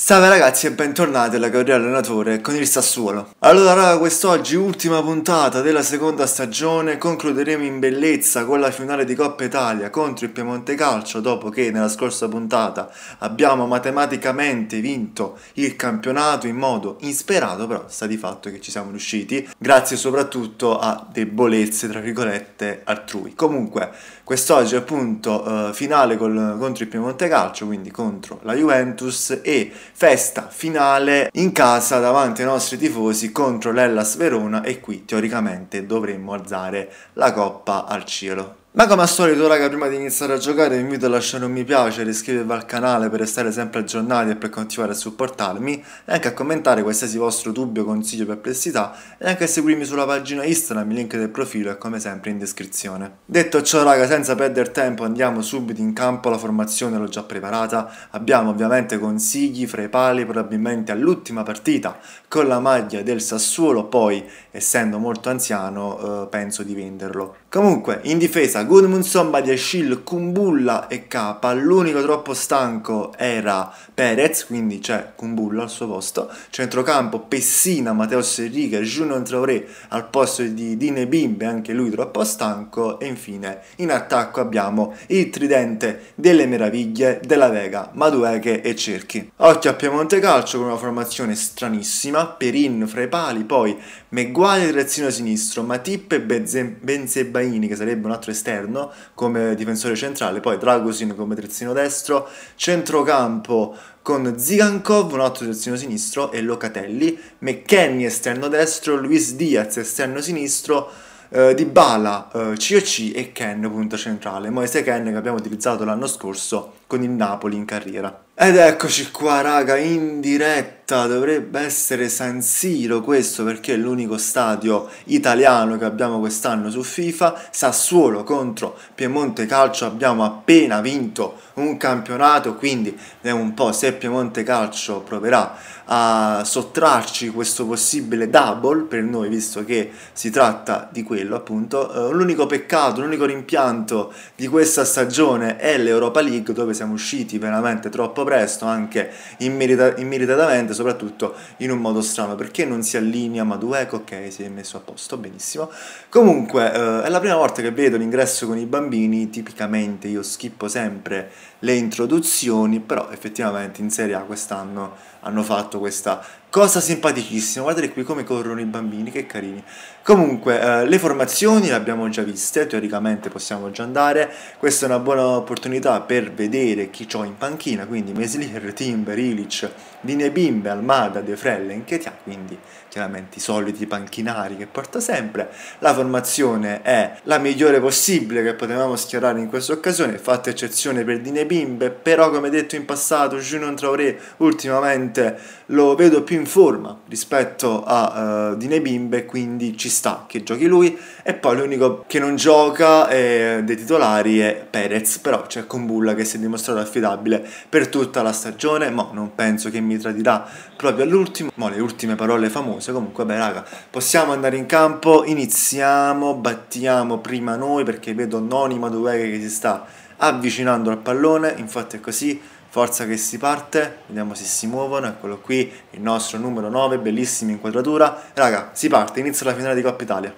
Salve ragazzi e bentornati alla carriera allenatore con il Sassuolo. Allora raga, quest'oggi ultima puntata della seconda stagione, concluderemo in bellezza con la finale di Coppa Italia contro il Piemonte Calcio dopo che nella scorsa puntata abbiamo matematicamente vinto il campionato in modo insperato, però sta di fatto che ci siamo riusciti, grazie soprattutto a debolezze tra virgolette altrui. Comunque, quest'oggi appunto eh, finale col, contro il Piemonte Calcio, quindi contro la Juventus e festa finale in casa davanti ai nostri tifosi contro l'Ellas Verona e qui teoricamente dovremmo alzare la coppa al cielo. Ma come al solito raga prima di iniziare a giocare vi invito a lasciare un mi piace e iscrivervi al canale per restare sempre aggiornati e per continuare a supportarmi e anche a commentare qualsiasi vostro dubbio, consiglio, o perplessità e anche a seguirmi sulla pagina Instagram, il link del profilo è come sempre in descrizione. Detto ciò raga senza perdere tempo andiamo subito in campo, la formazione l'ho già preparata, abbiamo ovviamente consigli fra i pali probabilmente all'ultima partita con la maglia del Sassuolo poi essendo molto anziano eh, penso di venderlo. Comunque in difesa difesa Gudmundsson, Badiashil, Kumbulla e Capa. L'unico troppo stanco era Perez, quindi c'è Kumbulla al suo posto. Centrocampo Pessina, Matteo Serriga, Junon Traoré al posto di Dine Bimbe, anche lui troppo stanco. E infine in attacco abbiamo il tridente delle meraviglie della Vega, Madueche e Cerchi. Occhio a Piemonte Calcio con una formazione stranissima, Perin fra i pali, poi Maguire terzino sinistro, Matip e Benzebaini che sarebbe un altro esterno come difensore centrale, poi Dragosin come terzino destro, centrocampo con Zigankov un altro terzino sinistro e Locatelli, McKenny esterno destro, Luis Diaz esterno sinistro, eh, Di eh, COC e Ken punto centrale, Moise Ken che abbiamo utilizzato l'anno scorso con il Napoli in carriera. Ed eccoci qua raga, in diretta, dovrebbe essere San Siro questo perché è l'unico stadio italiano che abbiamo quest'anno su FIFA, Sassuolo contro Piemonte Calcio, abbiamo appena vinto un campionato, quindi vediamo un po' se Piemonte Calcio proverà a sottrarci questo possibile double per noi, visto che si tratta di quello appunto. Eh, l'unico peccato, l'unico rimpianto di questa stagione è l'Europa League, dove siamo usciti veramente troppo presto, anche immerita- immeritatamente, soprattutto in un modo strano, perché non si allinea Madueco, ok, si è messo a posto, benissimo. Comunque, eh, è la prima volta che vedo l'ingresso con i bambini, tipicamente io schippo sempre le introduzioni, però effettivamente in Serie A quest'anno hanno fatto questa Cosa simpaticissima, guardate qui come corrono i bambini, che carini. Comunque, eh, le formazioni le abbiamo già viste, teoricamente possiamo già andare. Questa è una buona opportunità per vedere chi ho in panchina, quindi Meslier, Timber, Ilic, Dinebimbe, Almada, De Frellen, Ketia, quindi chiaramente i soliti panchinari che porta sempre. La formazione è la migliore possibile che potevamo schierare in questa occasione, fatta eccezione per Dinebimbe, però come detto in passato, Junon Traoré ultimamente lo vedo più in forma rispetto a uh, Dine Bimbe, quindi ci sta che giochi lui. E poi l'unico che non gioca è, dei titolari è Perez, però c'è Combulla che si è dimostrato affidabile per tutta la stagione, ma non penso che mi tradirà proprio all'ultimo. Mo le ultime parole famose, comunque beh raga, possiamo andare in campo, iniziamo, battiamo prima noi perché vedo Nonima Dovega che si sta avvicinando al pallone, infatti è così forza che si parte, vediamo se si muovono, eccolo qui, il nostro numero 9, bellissima inquadratura, raga, si parte, inizia la finale di Coppa Italia.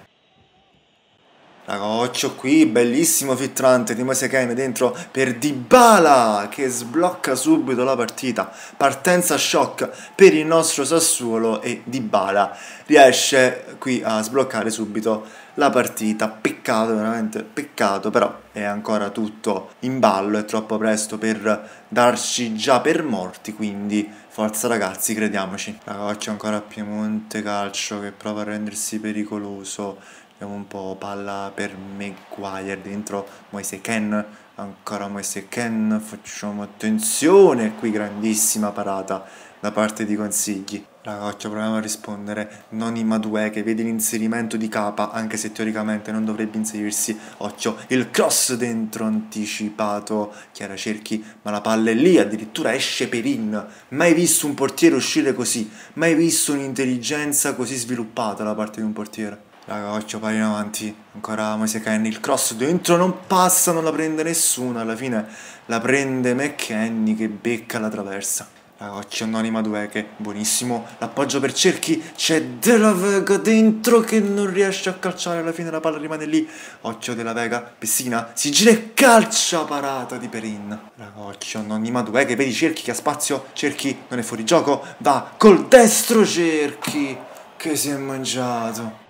Roccio qui, bellissimo filtrante di Mosekene dentro per Dybala che sblocca subito la partita. Partenza shock per il nostro Sassuolo e Dybala riesce qui a sbloccare subito la partita. Peccato, veramente peccato, però è ancora tutto in ballo, è troppo presto per darci già per morti, quindi forza ragazzi, crediamoci. La ancora a Piemonte calcio che prova a rendersi pericoloso abbiamo un po' palla per Maguire dentro Moise Ken ancora Moise Ken facciamo attenzione qui grandissima parata da parte di Consigli Ragazzi, proviamo a rispondere. Non Imadue che vede l'inserimento di capa, anche se teoricamente non dovrebbe inserirsi. Occhio, il cross dentro anticipato. Chiara Cerchi, ma la palla è lì, addirittura esce Perin. Mai visto un portiere uscire così, mai visto un'intelligenza così sviluppata da parte di un portiere. Raga, occhio pari in avanti. Ancora Moise Kenny. Il cross dentro non passa, non la prende nessuno. Alla fine la prende McKenny che becca la traversa. Raga, occhio anonima Dueche. Buonissimo. L'appoggio per cerchi. C'è Della Vega dentro che non riesce a calciare. Alla fine la palla rimane lì. Occhio Della Vega. Pessina. Si gira e calcia parata di Perin. Raga, occhio anonima Dueche. Vedi cerchi che ha spazio. Cerchi non è fuori gioco. Va col destro cerchi. Che si è mangiato.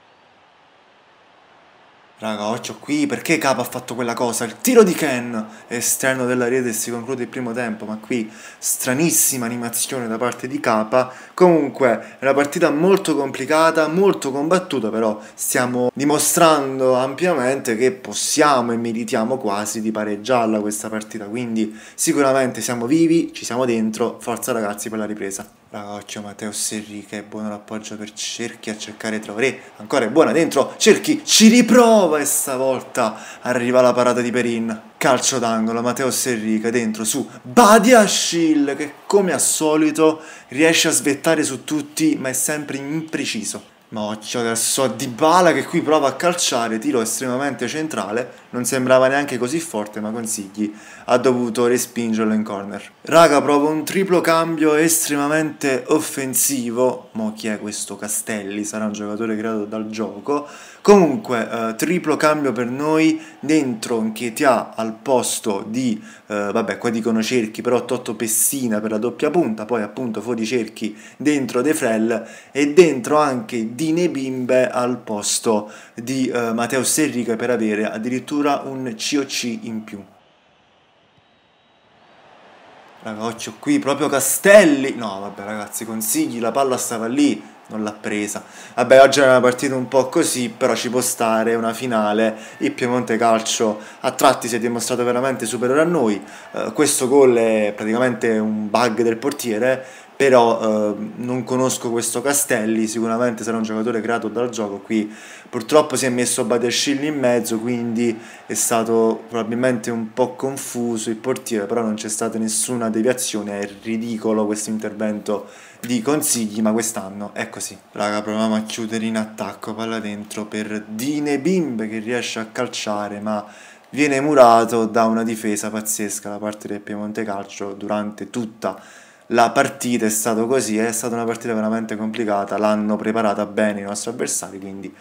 Raga, occhio qui, perché Capo ha fatto quella cosa? Il tiro di Ken, esterno della rete, si conclude il primo tempo, ma qui stranissima animazione da parte di Capa. Comunque, è una partita molto complicata, molto combattuta, però stiamo dimostrando ampiamente che possiamo e meritiamo quasi di pareggiarla questa partita, quindi sicuramente siamo vivi, ci siamo dentro, forza ragazzi per la ripresa. Ragazzo Matteo Serrica è buono l'appoggio per Cerchi a cercare Traoré, ancora è buona dentro, Cerchi ci riprova e stavolta arriva la parata di Perin. Calcio d'angolo, Matteo Serrica dentro su Badia che come al solito riesce a svettare su tutti ma è sempre impreciso. Moccio adesso Di Bala che qui prova a calciare, tiro estremamente centrale, non sembrava neanche così forte ma Consigli ha dovuto respingerlo in corner. Raga provo un triplo cambio estremamente offensivo, mo chi è questo Castelli? Sarà un giocatore creato dal gioco Comunque, eh, triplo cambio per noi dentro Nketia al posto di, eh, vabbè qua dicono cerchi, però 8 Pessina per la doppia punta, poi appunto fuori cerchi dentro De Frel e dentro anche Dine Bimbe al posto di eh, Matteo Serrica per avere addirittura un COC in più. Ragazzi, qui proprio Castelli. No, vabbè, ragazzi, consigli, la palla stava lì non l'ha presa. Vabbè, oggi è una partita un po' così, però ci può stare una finale. Il Piemonte Calcio a tratti si è dimostrato veramente superiore a noi. Eh, questo gol è praticamente un bug del portiere però eh, non conosco questo Castelli, sicuramente sarà un giocatore creato dal gioco qui, purtroppo si è messo Badescilli in mezzo, quindi è stato probabilmente un po' confuso il portiere, però non c'è stata nessuna deviazione, è ridicolo questo intervento di consigli, ma quest'anno è così. Raga, proviamo a chiudere in attacco, palla dentro per Dine Bimbe che riesce a calciare, ma viene murato da una difesa pazzesca da parte del Piemonte Calcio durante tutta la la partita è stata così, è stata una partita veramente complicata, l'hanno preparata bene i nostri avversari, quindi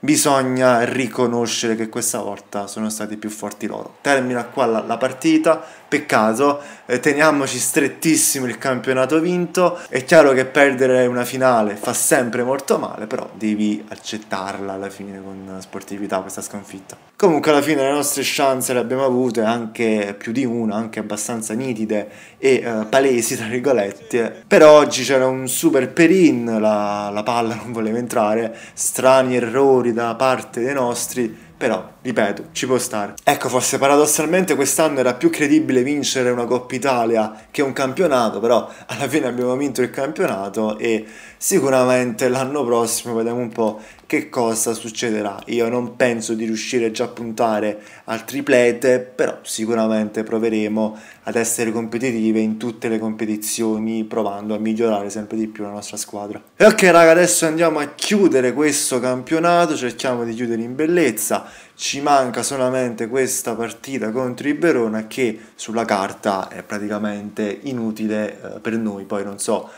bisogna riconoscere che questa volta sono stati più forti loro. Termina qua la, la partita, Peccato, eh, teniamoci strettissimo il campionato vinto. È chiaro che perdere una finale fa sempre molto male, però devi accettarla alla fine con sportività questa sconfitta. Comunque alla fine le nostre chance le abbiamo avute, anche più di una, anche abbastanza nitide e eh, palesi tra virgolette. Per oggi c'era un super perin, la, la palla non voleva entrare, strani errori da parte dei nostri però, ripeto, ci può stare. Ecco, forse paradossalmente quest'anno era più credibile vincere una Coppa Italia che un campionato, però alla fine abbiamo vinto il campionato e sicuramente l'anno prossimo vediamo un po' che cosa succederà. Io non penso di riuscire già a puntare al triplete, però sicuramente proveremo ad essere competitive in tutte le competizioni, provando a migliorare sempre di più la nostra squadra. E ok raga, adesso andiamo a chiudere questo campionato, cerchiamo di chiudere in bellezza. Ci manca solamente questa partita contro il Verona che sulla carta è praticamente inutile eh, per noi, poi non so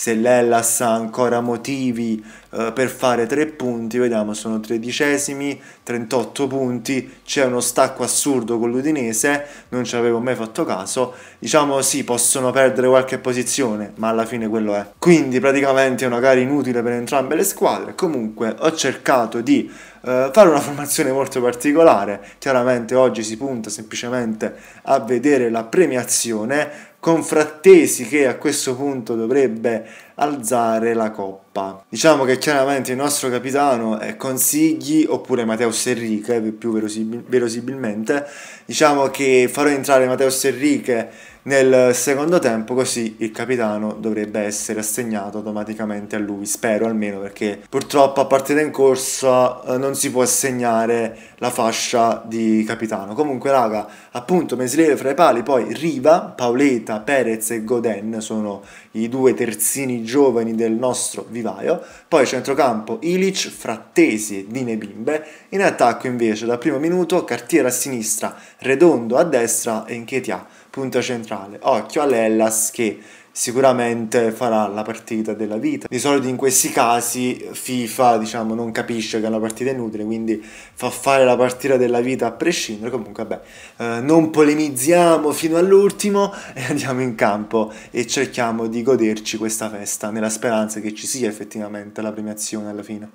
se l'Ellas ha ancora motivi eh, per fare tre punti, vediamo sono tredicesimi, 38 punti, c'è uno stacco assurdo con l'Udinese, non ci avevo mai fatto caso, diciamo sì possono perdere qualche posizione, ma alla fine quello è. Quindi praticamente è una gara inutile per entrambe le squadre, comunque ho cercato di eh, fare una formazione molto particolare, chiaramente oggi si punta semplicemente a vedere la premiazione, Confrattesi che a questo punto dovrebbe alzare la coppa. Diciamo che chiaramente il nostro capitano è Consigli oppure Matteo Serriche, più verosimil- verosimilmente. Diciamo che farò entrare Matteo Serriche nel secondo tempo così il capitano dovrebbe essere assegnato automaticamente a lui, spero almeno perché purtroppo a partita in corsa eh, non si può assegnare la fascia di capitano. Comunque raga, appunto Meslier fra i pali, poi Riva, Paoleta, Perez e Godin sono i due terzini giovani del nostro vivaio, poi centrocampo Ilic, Frattesi e Dine Bimbe, in attacco invece dal primo minuto Cartiera a sinistra, Redondo a destra e Inchetia punta centrale. Occhio all'Ellas che sicuramente farà la partita della vita. Di solito in questi casi FIFA diciamo, non capisce che è una partita inutile, quindi fa fare la partita della vita a prescindere. Comunque, vabbè, eh, non polemizziamo fino all'ultimo e andiamo in campo e cerchiamo di goderci questa festa nella speranza che ci sia effettivamente la premiazione alla fine.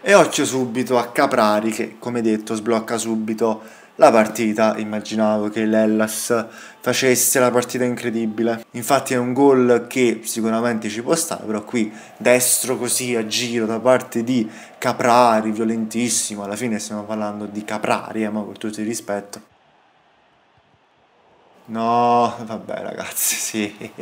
E occhio subito a Caprari che, come detto, sblocca subito la partita immaginavo che l'Ellas facesse la partita incredibile. Infatti è un gol che sicuramente ci può stare, però qui destro così a giro da parte di Caprari, violentissimo, alla fine stiamo parlando di Caprari, eh, ma con tutto il rispetto. No, vabbè ragazzi, sì,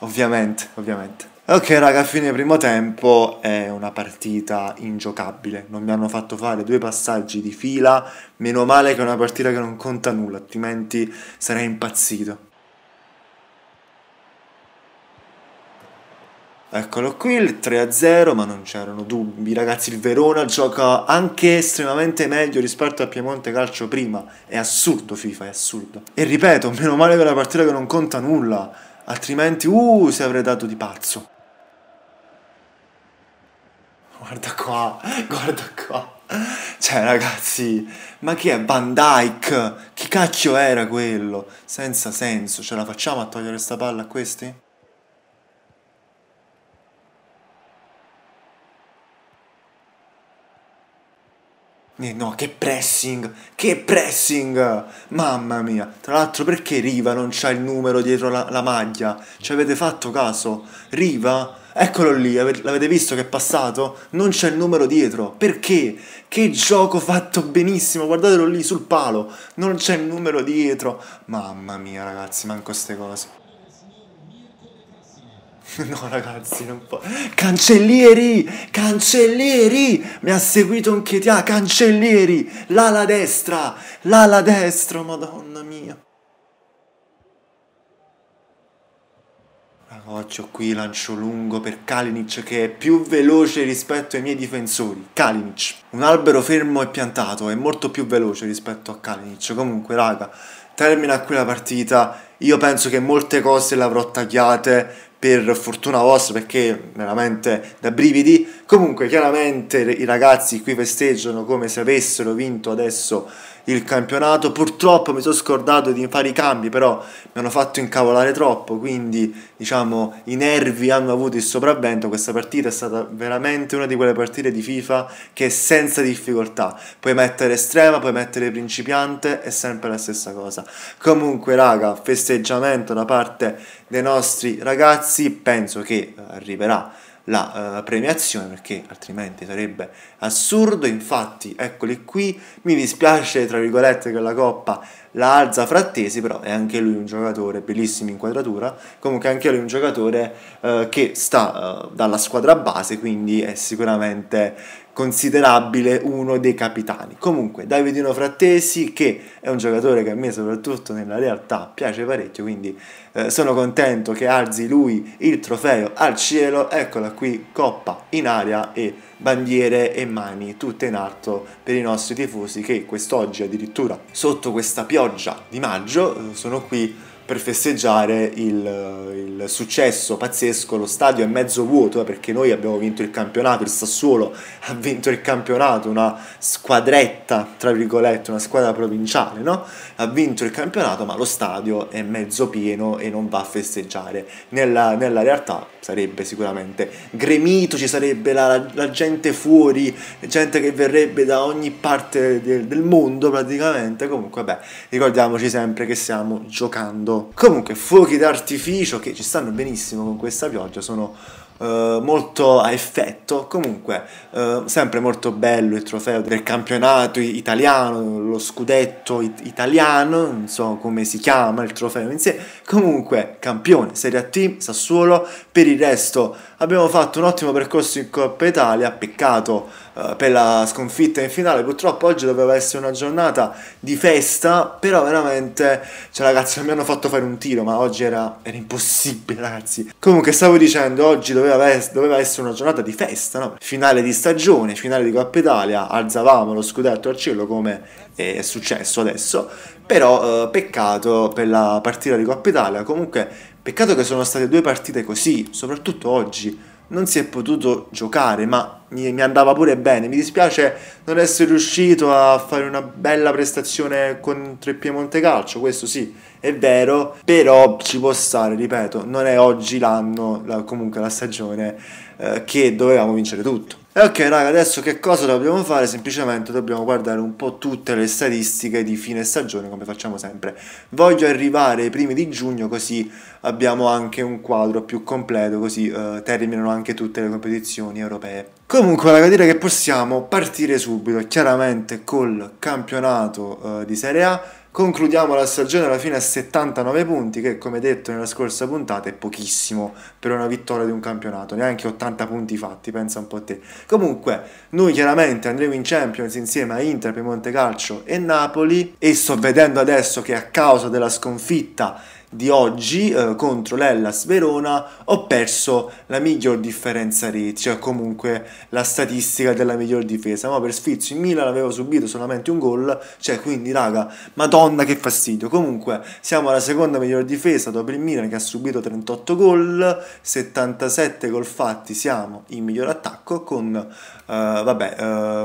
ovviamente, ovviamente. Ok raga, fine primo tempo è una partita ingiocabile, non mi hanno fatto fare due passaggi di fila, meno male che è una partita che non conta nulla, altrimenti sarei impazzito. Eccolo qui, il 3-0, ma non c'erano dubbi. Ragazzi, il Verona gioca anche estremamente meglio rispetto al Piemonte Calcio prima. È assurdo FIFA, è assurdo. E ripeto, meno male che è una partita che non conta nulla, altrimenti uh, si avrei dato di pazzo guarda qua, guarda qua. Cioè ragazzi, ma chi è Van Dyke? Chi cacchio era quello? Senza senso, ce la facciamo a togliere sta palla a questi? No, che pressing, che pressing, mamma mia. Tra l'altro perché Riva non c'ha il numero dietro la, la maglia? Ci avete fatto caso? Riva, eccolo lì, l'avete visto che è passato? Non c'è il numero dietro, perché? Che gioco fatto benissimo, guardatelo lì sul palo, non c'è il numero dietro. Mamma mia ragazzi, manco queste cose. No ragazzi, non può. Cancellieri! Cancellieri! Mi ha seguito un Chetia, ah, Cancellieri! L'ala destra! L'ala destra, madonna mia! Ragazzi, ho qui lancio lungo per Kalinic che è più veloce rispetto ai miei difensori. Kalinic, un albero fermo e piantato, è molto più veloce rispetto a Kalinic. Comunque, raga, termina qui la partita. Io penso che molte cose le avrò tagliate per fortuna vostra perché veramente da brividi. Comunque chiaramente i ragazzi qui festeggiano come se avessero vinto adesso il campionato. Purtroppo mi sono scordato di fare i cambi, però mi hanno fatto incavolare troppo, quindi diciamo i nervi hanno avuto il sopravvento. Questa partita è stata veramente una di quelle partite di FIFA che senza difficoltà puoi mettere estrema, puoi mettere principiante, è sempre la stessa cosa. Comunque, raga, festeggiamento da parte dei nostri ragazzi, penso che arriverà la eh, premiazione perché altrimenti sarebbe assurdo infatti eccoli qui mi dispiace tra virgolette che la coppa la alza Frattesi, però è anche lui un giocatore, bellissimo in quadratura. comunque anche lui un giocatore eh, che sta eh, dalla squadra base, quindi è sicuramente considerabile uno dei capitani. Comunque Davidino Frattesi che è un giocatore che a me soprattutto nella realtà piace parecchio, quindi eh, sono contento che alzi lui il trofeo al cielo, eccola qui, coppa in aria e bandiere e mani tutte in alto per i nostri tifosi che quest'oggi addirittura sotto questa pioggia di maggio eh, sono qui per festeggiare il, eh, il, successo pazzesco, lo stadio è mezzo vuoto eh, perché noi abbiamo vinto il campionato, il Sassuolo ha vinto il campionato, una squadretta, tra virgolette, una squadra provinciale, no? ha vinto il campionato ma lo stadio è mezzo pieno e non va a festeggiare. Nella, nella realtà sarebbe sicuramente gremito, ci sarebbe la, la, gente fuori, gente che verrebbe da ogni parte del, del mondo praticamente, comunque beh, ricordiamoci sempre che stiamo giocando. Comunque fuochi d'artificio che ci stanno benissimo con questa pioggia sono eh, molto a effetto, comunque eh, sempre molto bello il trofeo del campionato italiano, lo scudetto it- italiano, non so come si chiama il trofeo in sé, comunque campione Serie A Team Sassuolo, per il resto abbiamo fatto un ottimo percorso in Coppa Italia, peccato eh, per la sconfitta in finale, purtroppo oggi doveva essere una giornata di festa, però veramente, cioè ragazzi mi hanno fatto fare un tiro, ma oggi era, era impossibile ragazzi. Comunque stavo dicendo, oggi doveva, doveva essere una giornata di festa, no? finale di stagione, finale di Coppa Italia, alzavamo lo scudetto al cielo come è successo adesso, però eh, peccato per la partita di Coppa Italia, comunque Peccato che sono state due partite così, soprattutto oggi. Non si è potuto giocare, ma mi, mi andava pure bene. Mi dispiace non essere riuscito a fare una bella prestazione contro il Piemonte Calcio, questo sì, è vero, però ci può stare, ripeto, non è oggi l'anno, la, comunque la stagione, eh, che dovevamo vincere tutto. E eh, ok raga, adesso che cosa dobbiamo fare? Semplicemente dobbiamo guardare un po' tutte le statistiche di fine stagione come facciamo sempre. Voglio arrivare ai primi di giugno così abbiamo anche un quadro più completo, così eh, terminano anche tutte le competizioni europee. Comunque raga, direi che possiamo partire subito, chiaramente col campionato eh, di Serie A Concludiamo la stagione alla fine a 79 punti, che come detto nella scorsa puntata è pochissimo per una vittoria di un campionato, neanche 80 punti fatti, pensa un po' a te. Comunque, noi chiaramente andremo in Champions insieme a Inter, Piemonte Calcio e Napoli e sto vedendo adesso che a causa della sconfitta di oggi eh, contro l'Ellas Verona ho perso la miglior differenza reti, cioè comunque la statistica della miglior difesa, ma per sfizio in Milan avevo subito solamente un gol, cioè quindi raga, madonna che fastidio. Comunque siamo alla seconda miglior difesa dopo il Milan che ha subito 38 gol, 77 gol fatti, siamo in miglior attacco con eh, vabbè,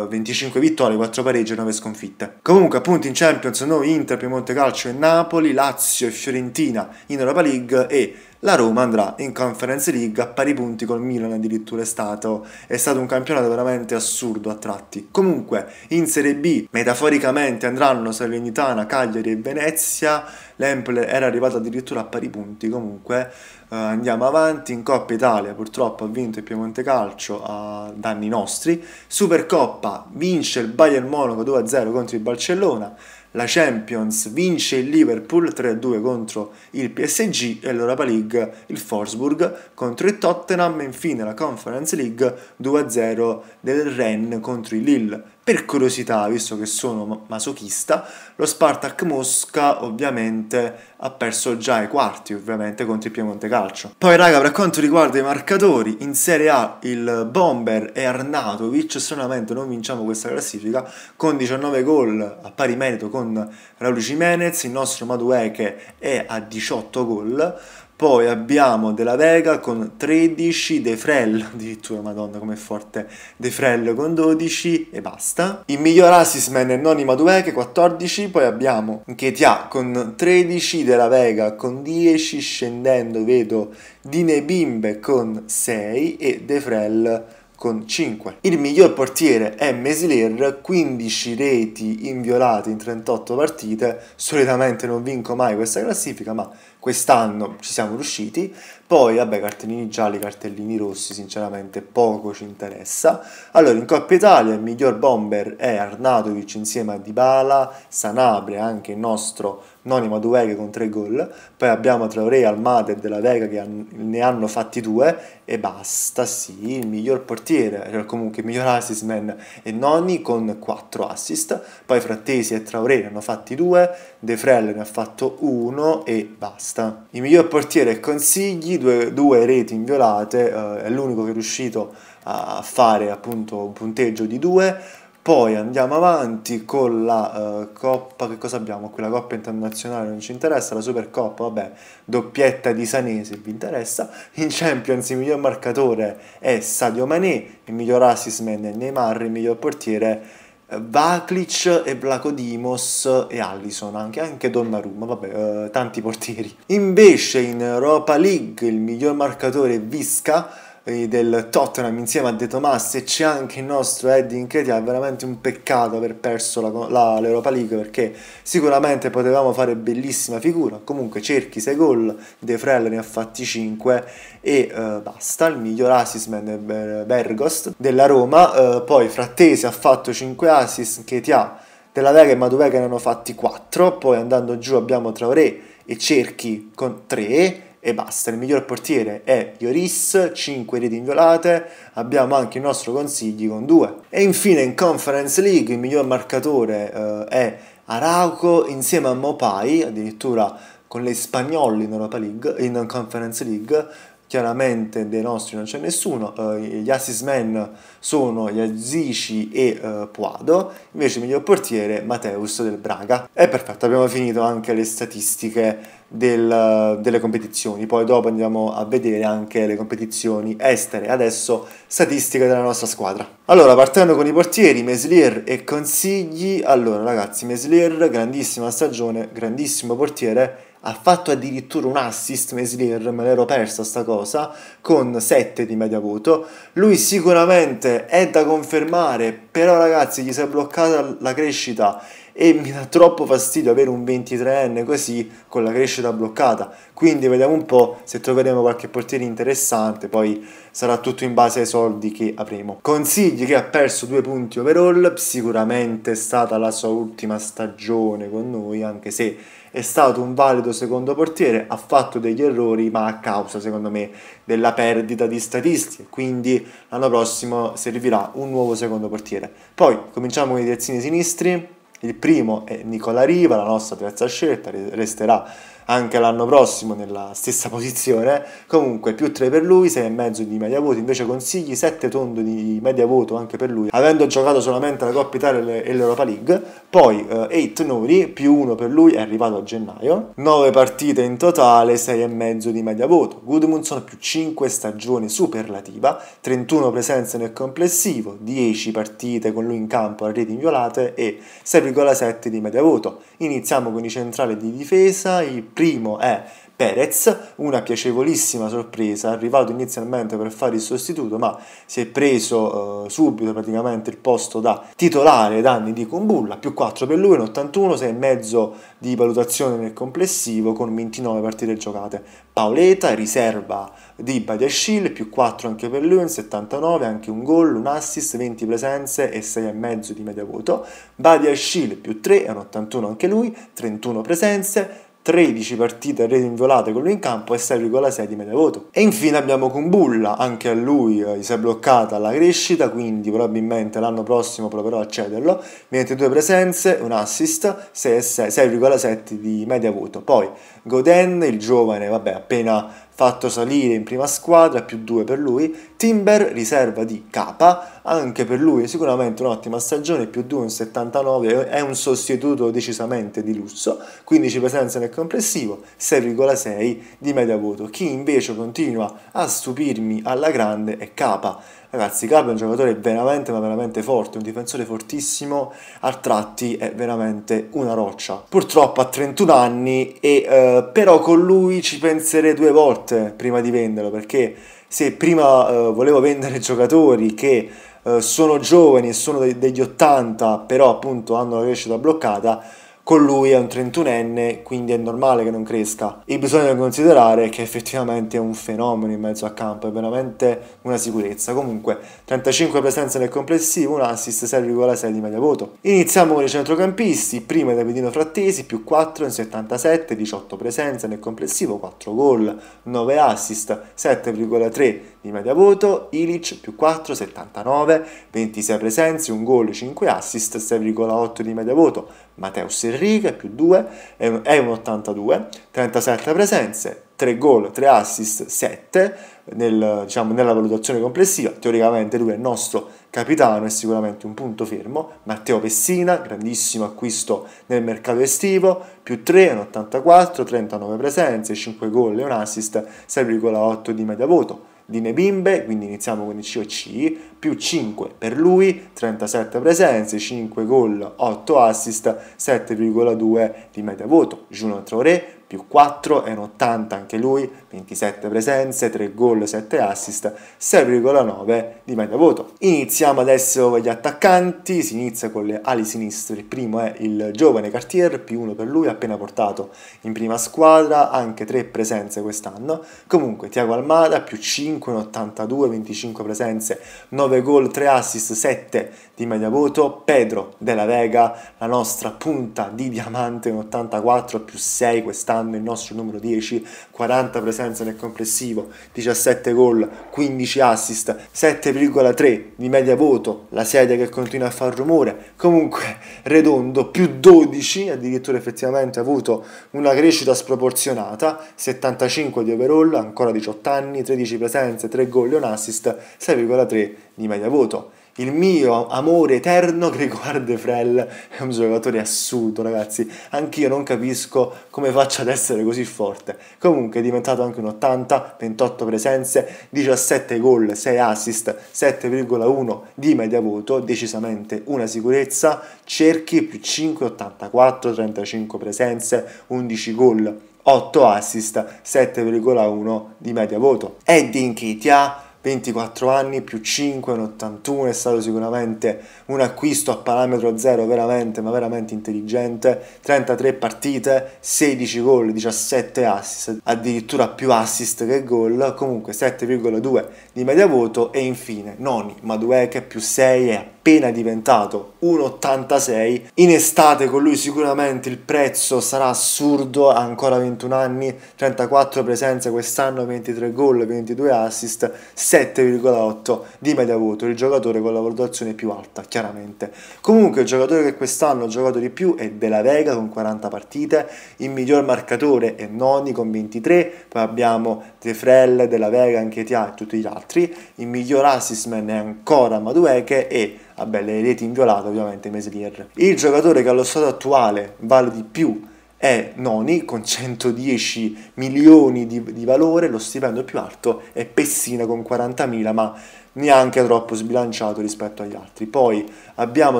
eh, 25 vittorie, 4 pareggi e 9 sconfitte. Comunque appunto in Champions noi Inter, Piemonte Calcio e Napoli, Lazio e Fiorentina Fiorentina in Europa League e la Roma andrà in Conference League a pari punti col Milan addirittura è stato, è stato un campionato veramente assurdo a tratti. Comunque in Serie B metaforicamente andranno Salernitana, Cagliari e Venezia, l'Empole era arrivato addirittura a pari punti comunque Uh, andiamo avanti in Coppa Italia purtroppo ha vinto il Piemonte Calcio a danni nostri Supercoppa vince il Bayern Monaco 2-0 contro il Barcellona la Champions, vince il Liverpool 3-2 contro il PSG e l'Europa League il Forsburg contro il Tottenham e infine la Conference League 2-0 del Rennes contro il Lille. Per curiosità, visto che sono masochista, lo Spartak Mosca ovviamente ha perso già i quarti, ovviamente contro il Piemonte Calcio. Poi raga, per quanto riguarda i marcatori, in Serie A il Bomber e Arnatovic, stranamente non vinciamo questa classifica, con 19 gol a pari merito contro con Raul Jimenez, il nostro Madueke è a 18 gol, poi abbiamo Della Vega con 13, De Frel, addirittura madonna com'è forte, De Frel con 12 e basta. Il miglior assist man è Noni Madueke 14, poi abbiamo Nketia con 13, Della Vega con 10, scendendo vedo Dine Bimbe con 6 e De Frel con 5. Il miglior portiere è Meslier, 15 reti inviolate in 38 partite, solitamente non vinco mai questa classifica, ma quest'anno ci siamo riusciti, poi, vabbè, cartellini gialli, cartellini rossi, sinceramente poco ci interessa. Allora, in Coppa Italia il miglior bomber è Arnatovic insieme a Dybala, Sanabria, anche il nostro Noni Madueghe con tre gol. Poi abbiamo Traoré, Almada e Della Vega che ne hanno fatti due e basta, sì, il miglior portiere, eh, comunque il miglior assist man è Noni con quattro assist. Poi Frattesi e Traoré ne hanno fatti due, De Frelle ne ha fatto uno e basta. Il miglior portiere è consigli due, due reti inviolate, eh, è l'unico che è riuscito a fare appunto un punteggio di due. Poi andiamo avanti con la eh, Coppa, che cosa abbiamo qui? La Coppa internazionale non ci interessa, la Supercoppa, vabbè, doppietta di Sané se vi interessa. In Champions il miglior marcatore è Sadio Mané, il miglior assist man è Neymar, il miglior portiere è Vaklic e Vlacodimos e Allison, anche, anche Donnarumma, vabbè, eh, tanti portieri. Invece in Europa League il miglior marcatore è Visca, eh, del Tottenham insieme a De Tomas e c'è anche il nostro Eddie Inchetia è veramente un peccato aver perso la, la, l'Europa League perché sicuramente potevamo fare bellissima figura comunque Cerchi 6 gol De Frel ne ha fatti 5 e uh, basta il miglior assisman è eh, Bergost della Roma uh, poi Frattesi ha fatto 5 assist Inchetia della Vega e Maduega ne hanno fatti 4 poi andando giù abbiamo Traoré e Cerchi con 3 e basta. Il miglior portiere è Ioris, 5 reti inviolate, abbiamo anche il nostro consigli con 2. E infine in Conference League il miglior marcatore eh, è Arauco insieme a Mopai, addirittura con le spagnoli in Europa League, in Conference League, chiaramente dei nostri non c'è nessuno, eh, gli assist men sono Iazici e eh, Puado, invece il miglior portiere Mateus del Braga. E perfetto, abbiamo finito anche le statistiche del, delle competizioni, poi dopo andiamo a vedere anche le competizioni estere, adesso statistiche della nostra squadra. Allora, partendo con i portieri, Meslier e Consigli, allora ragazzi, Meslier, grandissima stagione, grandissimo portiere, ha fatto addirittura un assist Meslier, me l'ero persa sta cosa, con 7 di media voto. Lui sicuramente è da confermare, però ragazzi gli si è bloccata la crescita e mi dà troppo fastidio avere un 23enne così con la crescita bloccata. Quindi vediamo un po' se troveremo qualche portiere interessante, poi sarà tutto in base ai soldi che avremo. Consigli che ha perso due punti overall, sicuramente è stata la sua ultima stagione con noi, anche se è stato un valido secondo portiere, ha fatto degli errori ma a causa secondo me della perdita di statistiche, quindi l'anno prossimo servirà un nuovo secondo portiere. Poi cominciamo con i terzini sinistri, il primo è Nicola Riva, la nostra terza scelta, resterà anche l'anno prossimo nella stessa posizione. Comunque più 3 per lui, 6,5 di media voto, invece consigli 7 tondo di media voto anche per lui, avendo giocato solamente la Coppa Italia e l'Europa League. Poi eh, 8 Nori, più 1 per lui, è arrivato a gennaio. 9 partite in totale, 6,5 di media voto. Gudmundsson più 5 stagioni superlativa, 31 presenze nel complessivo, 10 partite con lui in campo a reti inviolate e 6,7 di media voto. Iniziamo con i centrali di difesa, i primo è Perez, una piacevolissima sorpresa, arrivato inizialmente per fare il sostituto, ma si è preso eh, subito praticamente il posto da titolare danni di Kumbulla, più 4 per lui un 81, 6,5 di valutazione nel complessivo con 29 partite giocate. Paoleta, riserva di Badiashil, più 4 anche per lui un 79, anche un gol, un assist, 20 presenze e 6,5 di media voto. Badiashil più 3 è un 81 anche lui, 31 presenze, 13 partite rete inviolate con lui in campo e 6,6 di media voto. E infine abbiamo Kumbulla, anche a lui gli eh, si è bloccata la crescita, quindi probabilmente l'anno prossimo proverò a cederlo. 22 presenze, un assist, 6,7 di media voto. Poi Goden, il giovane, vabbè, appena fatto salire in prima squadra, più due per lui, Timber riserva di Capa, anche per lui sicuramente un'ottima stagione, più due un 79, è un sostituto decisamente di lusso, 15 presenze nel complessivo, 6,6 di media voto. Chi invece continua a stupirmi alla grande è Capa, Ragazzi, Gabi è un giocatore veramente, ma veramente forte, un difensore fortissimo, a tratti è veramente una roccia. Purtroppo ha 31 anni e eh, però con lui ci penserei due volte prima di venderlo, perché se prima eh, volevo vendere giocatori che eh, sono giovani e sono degli 80, però appunto hanno la crescita bloccata, con lui è un 31enne, quindi è normale che non cresca. E bisogna considerare che effettivamente è un fenomeno in mezzo a campo, è veramente una sicurezza. Comunque, 35 presenze nel complessivo, un assist 6,6 di media voto. Iniziamo con i centrocampisti, prima Davidino Frattesi più 4 in 77, 18 presenze nel complessivo, 4 gol, 9 assist, 7,3 di media voto, Ilic più 4, 79, 26 presenze, 1 gol, 5 assist, 6,8 di media voto, Matteo Serriga più 2 è un 82, 37 presenze, 3 gol, 3 assist, 7 nel, diciamo, nella valutazione complessiva. Teoricamente lui è il nostro capitano, è sicuramente un punto fermo. Matteo Pessina, grandissimo acquisto nel mercato estivo, più 3, un 84, 39 presenze, 5 gol e un assist, 6,8 di media voto di Nebimbe, quindi iniziamo con il COC, più 5 per lui, 37 presenze, 5 gol, 8 assist, 7,2 di media voto. Juno Traoré, più 4, è un 80 anche lui, 27 presenze, 3 gol, 7 assist, 6,9 di media voto. Iniziamo adesso con gli attaccanti, si inizia con le ali sinistre, il primo è il giovane Cartier, più 1 per lui, appena portato in prima squadra, anche 3 presenze quest'anno, comunque Tiago Almada più 5 un 82, 25 presenze, 9 gol, 3 assist, 7 di media voto, Pedro della Vega, la nostra punta di diamante un 84 più 6 quest'anno, quest'anno il nostro numero 10, 40 presenze nel complessivo, 17 gol, 15 assist, 7,3 di media voto, la sedia che continua a far rumore, comunque Redondo più 12, addirittura effettivamente ha avuto una crescita sproporzionata, 75 di overall, ancora 18 anni, 13 presenze, 3 gol e un assist, 6,3 di media voto il mio amore eterno che riguarda Frel è un giocatore assurdo, ragazzi. Anch'io non capisco come faccia ad essere così forte. Comunque è diventato anche un 80, 28 presenze, 17 gol, 6 assist, 7,1 di media voto, decisamente una sicurezza. Cerchi più 5, 84, 35 presenze, 11 gol, 8 assist, 7,1 di media voto. Eddie Nkitia 24 anni più 5, un 81, è stato sicuramente un acquisto a parametro zero veramente, ma veramente intelligente, 33 partite, 16 gol, 17 assist, addirittura più assist che gol, comunque 7,2 di media voto e infine Noni Madueke più 6 è appena diventato 1,86. In estate con lui sicuramente il prezzo sarà assurdo, ha ancora 21 anni, 34 presenze quest'anno, 23 gol, 22 assist, 7,8 di media voto, il giocatore con la valutazione più alta, chiaramente. Comunque il giocatore che quest'anno ha giocato di più è De La Vega con 40 partite, il miglior marcatore è Noni con 23, poi abbiamo Tefrel, De La Vega, anche Tia e tutti gli altri, il miglior assist man è ancora Madueke e vabbè, le reti inviolate ovviamente Meslier. Il giocatore che allo stato attuale vale di più è Noni con 110 milioni di, di valore, lo stipendio più alto è Pessina con 40 mila, ma neanche troppo sbilanciato rispetto agli altri. Poi abbiamo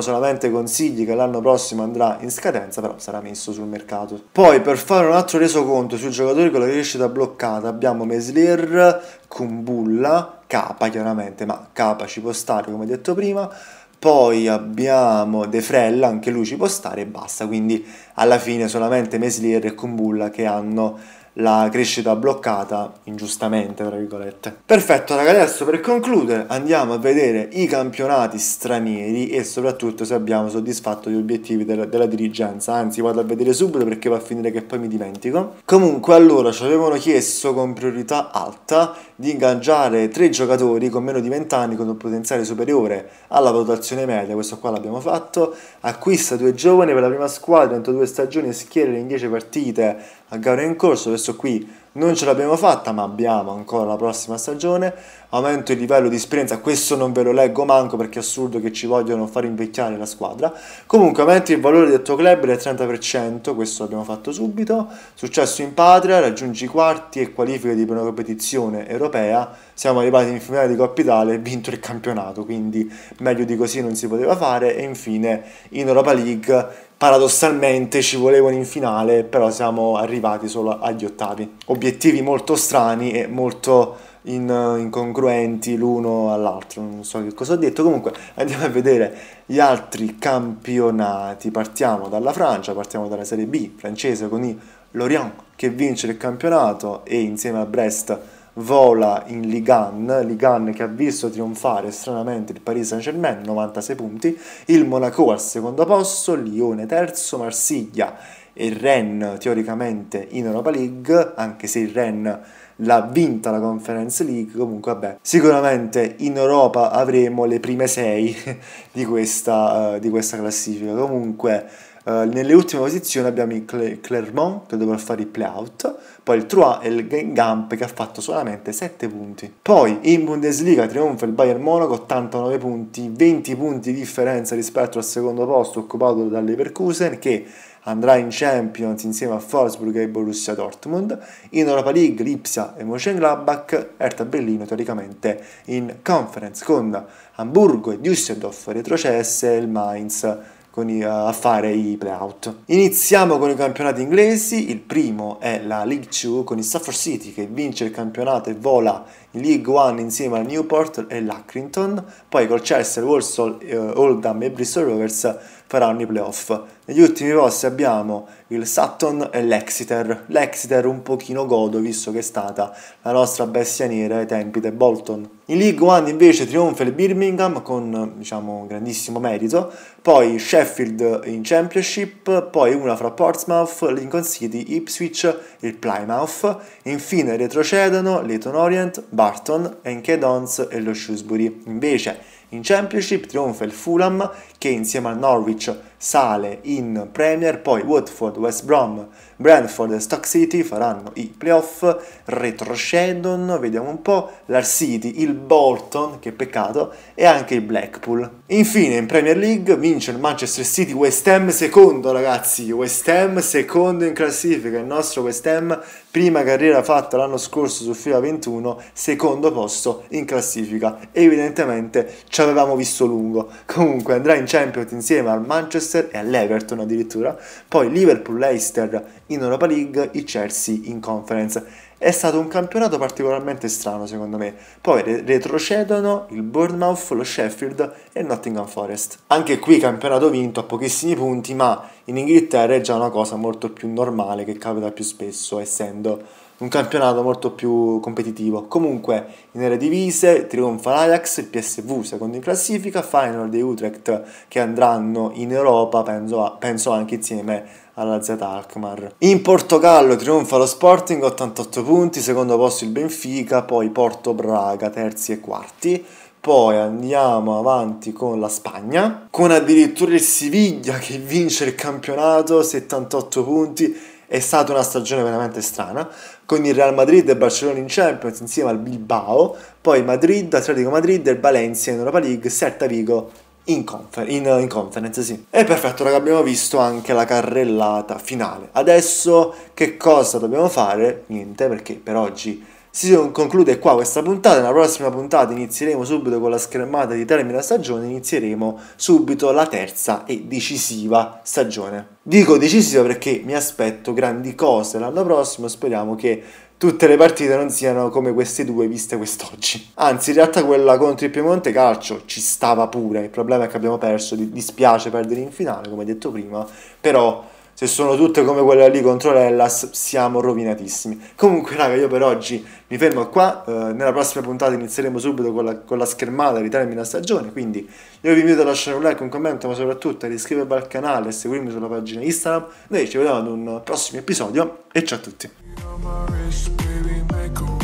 solamente consigli che l'anno prossimo andrà in scadenza, però sarà messo sul mercato. Poi per fare un altro resoconto sui giocatori con la crescita bloccata abbiamo Meslier, Kumbulla, Capa chiaramente, ma Capa ci può stare come detto prima, poi abbiamo De Frella, anche lui ci può stare e basta, quindi alla fine solamente Meslier e Kumbulla che hanno la crescita bloccata ingiustamente, tra virgolette. Perfetto, ragazzi, adesso per concludere andiamo a vedere i campionati stranieri e soprattutto se abbiamo soddisfatto gli obiettivi della, della dirigenza. Anzi, vado a vedere subito perché va a finire che poi mi dimentico. Comunque, allora ci avevano chiesto con priorità alta di ingaggiare tre giocatori con meno di 20 anni con un potenziale superiore alla valutazione media, questo qua l'abbiamo fatto. Acquista due giovani per la prima squadra entro due stagioni e schiera in 10 partite a gare in corso, adesso qui non ce l'abbiamo fatta ma abbiamo ancora la prossima stagione, aumento il livello di esperienza, questo non ve lo leggo manco perché è assurdo che ci vogliono far invecchiare la squadra, comunque aumento il valore del tuo club del 30%, questo l'abbiamo fatto subito, successo in patria, raggiungi i quarti e qualifiche di prima competizione europea, siamo arrivati in finale di Coppa Italia e vinto il campionato, quindi meglio di così non si poteva fare e infine in Europa League paradossalmente ci volevano in finale, però siamo arrivati solo agli ottavi. Obiettivi molto strani e molto in, incongruenti l'uno all'altro, non so che cosa ho detto. Comunque andiamo a vedere gli altri campionati. Partiamo dalla Francia, partiamo dalla Serie B francese con i Lorient che vince il campionato e insieme a Brest vola in Ligan, Ligan che ha visto trionfare stranamente il Paris Saint-Germain, 96 punti, il Monaco al secondo posto, Lione terzo, Marsiglia e Rennes teoricamente in Europa League, anche se il Rennes l'ha vinta la Conference League, comunque vabbè, sicuramente in Europa avremo le prime sei di uh, di questa classifica, comunque eh, nelle ultime posizioni abbiamo il Clermont che dovrà fare il playout, poi il Troyes e il Gamp che ha fatto solamente 7 punti. Poi in Bundesliga trionfa il Bayern Monaco, 89 punti, 20 punti di differenza rispetto al secondo posto occupato dal Leverkusen che andrà in Champions insieme a Wolfsburg e Borussia Dortmund, in Europa League Lipsia e Mönchengladbach, Hertha Berlino teoricamente in Conference con Hamburgo e Düsseldorf retrocesse e il Mainz i, a fare i playout. Iniziamo con i campionati inglesi, il primo è la League 2 con il Stafford City che vince il campionato e vola in League 1 insieme al Newport e l'Accrington, poi col Chelsea, Walsall, eh, Oldham e Bristol Rovers faranno i playoff. Negli ultimi posti abbiamo il Sutton e l'Exeter. L'Exeter un pochino godo visto che è stata la nostra bestia nera ai tempi del Bolton. In League One invece trionfa il Birmingham con diciamo grandissimo merito, poi Sheffield in Championship, poi una fra Portsmouth, Lincoln City, Ipswich, il Plymouth, infine retrocedono Leighton Orient, Barton, Enke Dons e lo Shrewsbury. Invece in Championship trionfa il Fulham che insieme al Norwich sale in Premier, poi Watford, West Brom, Brentford e Stock City faranno i playoff, retrocedon, vediamo un po', l'Arcity, il Bolton, che peccato, e anche il Blackpool. Infine in Premier League vince il Manchester City, West Ham secondo ragazzi, West Ham secondo in classifica, il nostro West Ham prima carriera fatta l'anno scorso su fila 21, secondo posto in classifica, evidentemente ci avevamo visto lungo, comunque andrà in Champions insieme al Manchester Manchester e all'Everton addirittura, poi Liverpool, Leicester in Europa League, il Chelsea in Conference. È stato un campionato particolarmente strano secondo me. Poi re- retrocedono il Bournemouth, lo Sheffield e il Nottingham Forest. Anche qui campionato vinto a pochissimi punti, ma in Inghilterra è già una cosa molto più normale che capita più spesso, essendo un campionato molto più competitivo. Comunque, in era divise, trionfa l'Ajax, il PSV secondo in classifica, Final di Utrecht che andranno in Europa, penso, a, penso anche insieme alla Z Alkmaar. In Portogallo trionfa lo Sporting, 88 punti, secondo posto il Benfica, poi Porto Braga, terzi e quarti. Poi andiamo avanti con la Spagna, con addirittura il Siviglia che vince il campionato, 78 punti, è stata una stagione veramente strana con il Real Madrid e Barcellona in Champions insieme al Bilbao, poi Madrid, Atletico Madrid e il Valencia in Europa League, Celta Vigo in, confer- in, in, conference, sì. E perfetto, raga, abbiamo visto anche la carrellata finale. Adesso che cosa dobbiamo fare? Niente, perché per oggi si conclude qua questa puntata, nella prossima puntata inizieremo subito con la schermata di termine stagione, inizieremo subito la terza e decisiva stagione. Dico decisiva perché mi aspetto grandi cose l'anno prossimo, speriamo che tutte le partite non siano come queste due viste quest'oggi. Anzi, in realtà quella contro il Piemonte calcio ci stava pure, il problema è che abbiamo perso, dispiace perdere in finale, come detto prima, però se sono tutte come quella lì contro l'Ellas siamo rovinatissimi. Comunque raga io per oggi mi fermo qua, eh, nella prossima puntata inizieremo subito con la, con la schermata di termine stagione, quindi io vi invito a lasciare un like, un commento, ma soprattutto ad iscrivervi al canale e seguirmi sulla pagina Instagram. Noi ci vediamo ad un prossimo episodio e ciao a tutti.